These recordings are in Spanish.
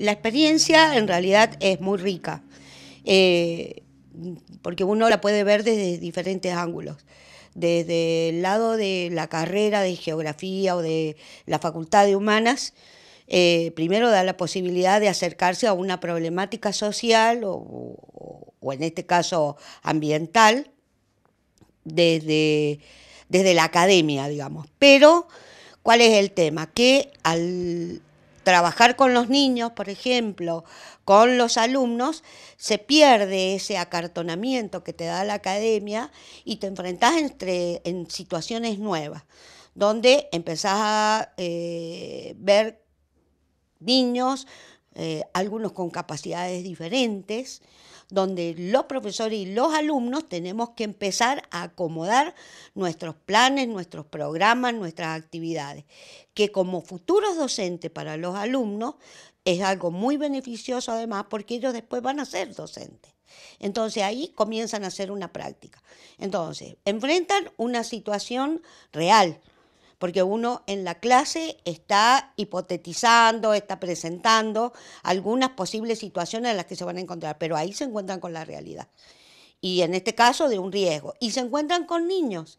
la experiencia en realidad es muy rica, eh, porque uno la puede ver desde diferentes ángulos, desde el lado de la carrera de geografía o de la facultad de humanas. Eh, primero da la posibilidad de acercarse a una problemática social o, en este caso ambiental desde, desde la academia, digamos. Pero, ¿cuál es el tema? Que al, trabajar con los niños, por ejemplo, con los alumnos, se pierde ese acartonamiento que te da la academia y te enfrentás entre, en situaciones nuevas, donde empezás a eh, ver niños eh, algunos con capacidades diferentes, donde los profesores y los alumnos tenemos que empezar a acomodar nuestros planes, nuestros programas, nuestras actividades, que como futuros docentes para los alumnos es algo muy beneficioso además porque ellos después van a ser docentes. Entonces ahí comienzan a hacer una práctica. Entonces, enfrentan una situación real, porque uno en la clase está hipotetizando, está presentando algunas posibles situaciones en las que se van a encontrar, pero ahí se encuentran con la realidad. Y en este caso de un riesgo. Y se encuentran con niños.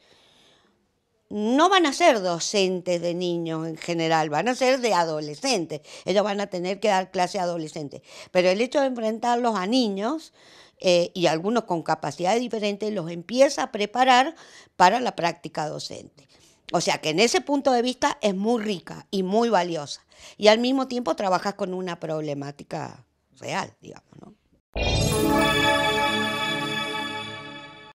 No van a ser docentes de niños en general, van a ser de adolescentes. Ellos van a tener que dar clase a adolescentes. Pero el hecho de enfrentarlos a niños eh, y algunos con capacidades diferentes los empieza a preparar para la práctica docente. O sea que en ese punto de vista es muy rica y muy valiosa. Y al mismo tiempo trabajas con una problemática real, digamos, ¿no?